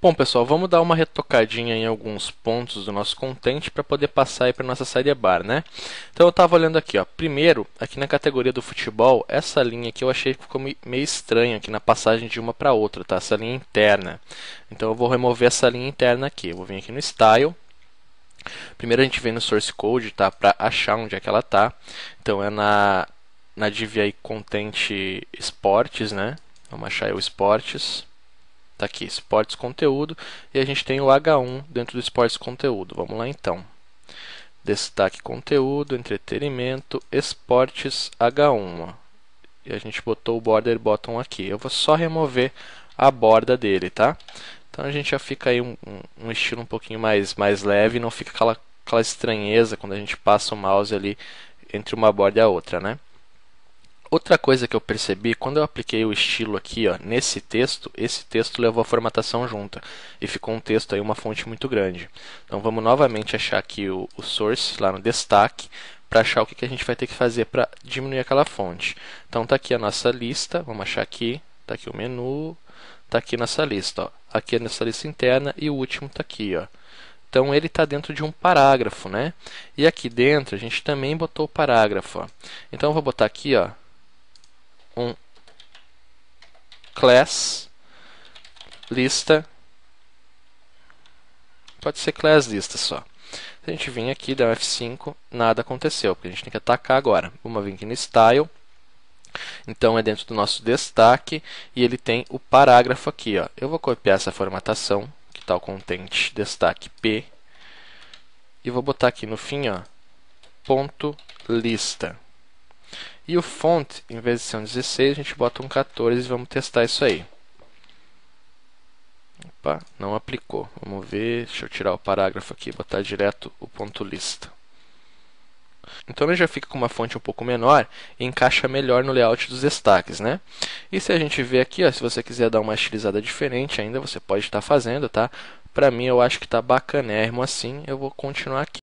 Bom, pessoal, vamos dar uma retocadinha em alguns pontos do nosso content para poder passar aí para nossa sidebar né? Então eu estava olhando aqui, ó. Primeiro, aqui na categoria do futebol, essa linha aqui eu achei que ficou meio estranha aqui na passagem de uma para outra, tá? Essa linha interna. Então eu vou remover essa linha interna aqui. Eu vou vir aqui no style. Primeiro a gente vem no source code, tá? Para achar onde é que ela tá. Então é na na div aí content esportes, né? Vamos achar aí o esportes. Está aqui, esportes conteúdo, e a gente tem o H1 dentro do esportes conteúdo. Vamos lá então. Destaque conteúdo, entretenimento, esportes H1. E a gente botou o border bottom aqui. Eu vou só remover a borda dele, tá? Então a gente já fica aí um, um estilo um pouquinho mais, mais leve, não fica aquela, aquela estranheza quando a gente passa o mouse ali entre uma borda e a outra, né? Outra coisa que eu percebi, quando eu apliquei o estilo aqui, ó, nesse texto, esse texto levou a formatação junta e ficou um texto aí, uma fonte muito grande. Então vamos novamente achar aqui o, o source, lá no destaque, para achar o que, que a gente vai ter que fazer para diminuir aquela fonte. Então tá aqui a nossa lista, vamos achar aqui, tá aqui o menu, tá aqui nossa lista, ó. aqui é nossa lista interna e o último tá aqui, ó. Então ele está dentro de um parágrafo, né? E aqui dentro a gente também botou o parágrafo. Ó. Então eu vou botar aqui, ó, um class lista pode ser class lista só se a gente vir aqui der um F5 nada aconteceu porque a gente tem que atacar agora vamos vir aqui no style então é dentro do nosso destaque e ele tem o parágrafo aqui ó eu vou copiar essa formatação que está o content destaque p e vou botar aqui no fim ó ponto lista e o font, em vez de ser um 16, a gente bota um 14 e vamos testar isso aí. Opa, não aplicou. Vamos ver, deixa eu tirar o parágrafo aqui, e botar direto o ponto lista. Então ele já fica com uma fonte um pouco menor e encaixa melhor no layout dos destaques, né? E se a gente ver aqui, ó, se você quiser dar uma estilizada diferente ainda, você pode estar fazendo, tá? Pra mim eu acho que está bacanérrimo assim, eu vou continuar aqui.